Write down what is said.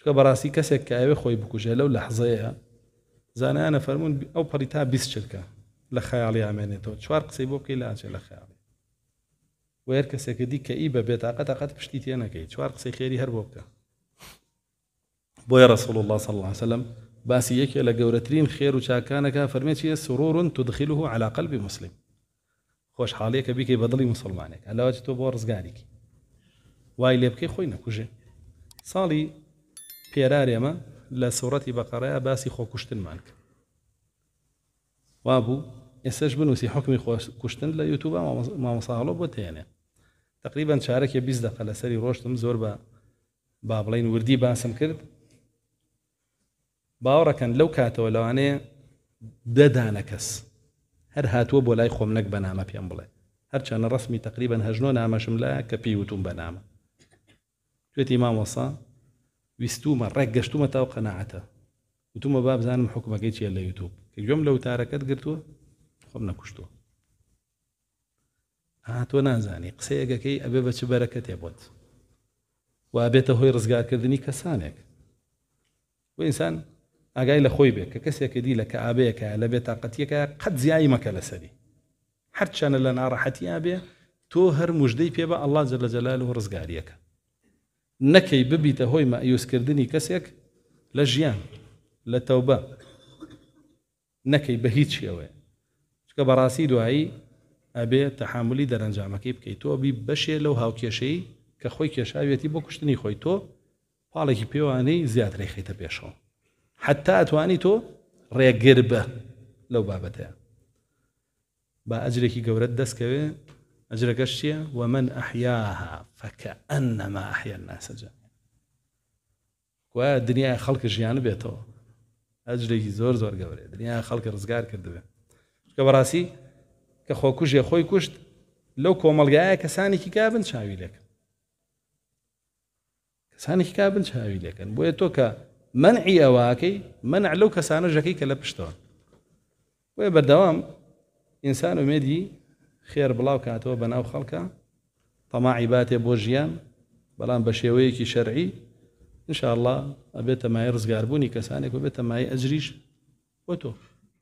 چکە بەڕاستی کەسێک کە ئەوێ خۆی بکوژێ لەو لە حزەیە زانایانە فەرمونون ئەو پەریتا بیست چرکە لە خەیاڵی ئامێنێتەوە چوار قسەی بۆ بکەی لاچێ لە خەیاڵی وێر کەسێکە دی کە ئی بە بێت تااقەت تااقەت پشتی تێ نەکەی چوار قسەی خێری هەر بۆ بکە بۆیە الله صلی الله وسلم باسی یەکێ لە گەورەترین خێر و چاکانەکە فەرمێ چیە سرور تدخله على قلب مسلم خۆشحاڵەیەکە بیکەی بەدڵی مسلمانێک ئەلاوە تۆ بۆ ڕزگاریکی وای لێ بکەی خۆی نەکوژێ ساڵی پێرارێمە لە سوورەتی بەقەرەیە باسی خۆکوشتنمان کرد وابوو ئێسش بنووسی حکمی کوشتن لە یوتوب مامەساڵۆ بۆ تێنێ تقریبان چارەکێ بیست دقە لەسەری ڕۆشتم زۆر بە با بڵین وردی باسم کرد باوەڕەکەن لەو کاتەوە لەوانەیە دەدانە کەس هەر هاتووە بۆ لای خۆم نەک بەنامە پێم بڵێ هەرچەنە ڕسمی تقریبان هەژنۆ نامەشم لە کە پیوتون بەنامە توێتی مامۆسا ويستوما رجشتوما تاو قەنەعەتە وتوما باب زان حکومەکەی چیە يلا يوتيوب آه، كي لە وتارەکەت گرتووە خۆم نەکوشتووە تۆ نازانی قسەیەگەکەی ئەبێ بە چ بەرەکە تێبت وابێتە هۆی ڕزگارکردنی کەسانێک و ئینسان كسانك وانسان خۆی بێت بك كسي كدي لك ابيك على بيت بێت تااقەتیەکە قەت زیایی مەکە لەسەری انا لە أنا بێ تۆ هەر مژدەی پێ بە ئەللا جە لە جەلال و ڕزگاریەکە نەکەی ببیتە هۆی مەیوسکردنی کەسێک لە ژیان لە تەوبە نەکەی بە هیچ شێوەیە چکە بەڕاستی دوایی ئەبێ تەحاملی دەرەنجامەکەی بکەیت تۆ بی بەشێ لەو هاوکێشەی کە خۆی کێشاوێتی بۆ کوشتنی خۆی تۆ پاڵێکی پێوانەی زیاتری خیتە پێشەوە حتا ئەتوانی تۆ ڕێگر بە لەو بابەتەیە با ئەجرێکی گەورەت دەستکەوێ أجر قشية ومن أحياها فكأنما أحيا الناس جميعا و خلق جيان بيتو بێتەوە ئەجلێکی زور زۆر دنيا خلق رزقار ڕزگار کردبێ کە بەڕاستی کە خۆکوژێ خۆی کوشت لەو کۆمەلگایە کەسانێکی کابن چاوی لەکەن کەسانێکی کابن چاوی لەکەن بۆیە تۆ کە من منع من لەو کەسانە ژەکەی کە لە پشتەوە بۆیە بەردەوام ئینسان خێر بڵاو کاتەوە بە ناو خەڵکە تەماعیباتێ بۆ ژیان بەڵام بە شێوەیەکی شەرعی انشاءله ئەبێتە مای ڕزگاربوونی کەسانێک و بێتە مای ئەجریش بۆ تۆ